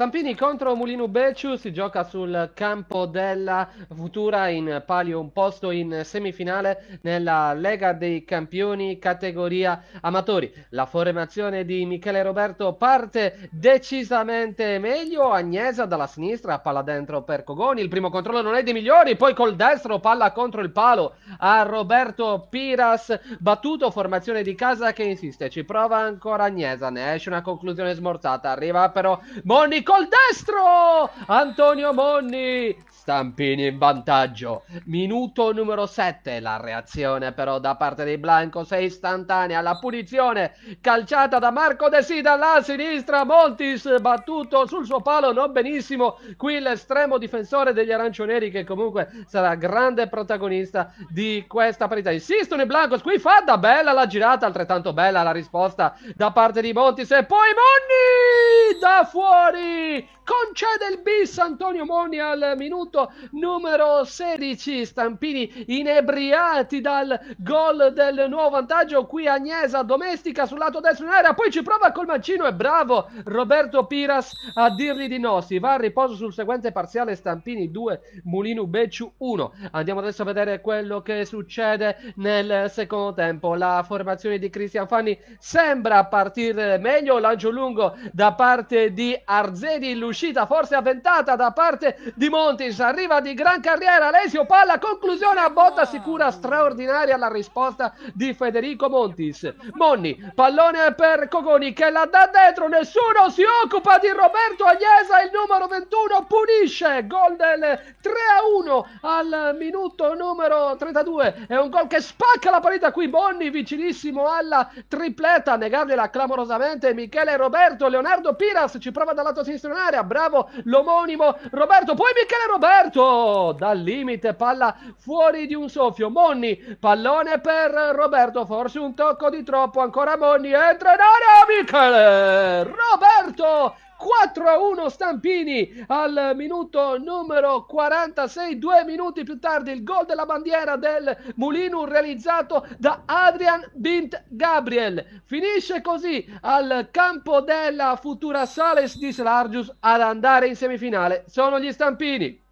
Stampini contro Mulino Becciu si gioca sul campo della Futura in palio un posto in semifinale nella Lega dei Campioni categoria amatori. La formazione di Michele Roberto parte decisamente meglio, Agnesa dalla sinistra, palla dentro per Cogoni, il primo controllo non è dei migliori, poi col destro palla contro il palo a Roberto Piras, battuto formazione di casa che insiste, ci prova ancora Agnesa, ne esce una conclusione smorzata, arriva però Monico col destro Antonio Monni Stampini in vantaggio. Minuto numero 7. La reazione però da parte dei Blancos è istantanea. La punizione calciata da Marco De Sida alla sinistra. Montis battuto sul suo palo. Non benissimo. Qui l'estremo difensore degli arancioneri che comunque sarà grande protagonista di questa partita. Insistono i Blancos. Qui fa da bella la girata. Altrettanto bella la risposta da parte di Montis. E poi Monni da fuori concede il bis Antonio Moni al minuto numero 16. Stampini inebriati dal gol del nuovo vantaggio. Qui Agnesa domestica sul lato destro in area, poi ci prova col mancino e bravo Roberto Piras a dirgli di no. Si va a riposo sul seguente parziale Stampini 2, Mulino Becciu 1. Andiamo adesso a vedere quello che succede nel secondo tempo. La formazione di Cristian Fanni sembra partire meglio, lancio lungo da parte di Arzedi Lucia uscita forse avventata da parte di Montis, arriva di gran carriera Alessio Palla, conclusione a botta sicura, straordinaria la risposta di Federico Montis. Monni, pallone per Cogoni che la dà dentro, nessuno si occupa di Roberto Agnesa, il numero 21 punisce, gol del 3 a 1 al minuto numero 32, è un gol che spacca la partita qui, Bonni vicinissimo alla tripletta, negargliela clamorosamente Michele Roberto, Leonardo Piras ci prova dal lato sinistro in area, bravo l'omonimo Roberto, poi Michele Roberto, dal limite, palla fuori di un soffio, Monni, pallone per Roberto, forse un tocco di troppo, ancora Monni, entra in area Michele, Roberto 4 a 1 Stampini al minuto numero 46, due minuti più tardi il gol della bandiera del Mulino realizzato da Adrian Bint Gabriel. Finisce così al campo della futura Sales di Slargius ad andare in semifinale. Sono gli Stampini.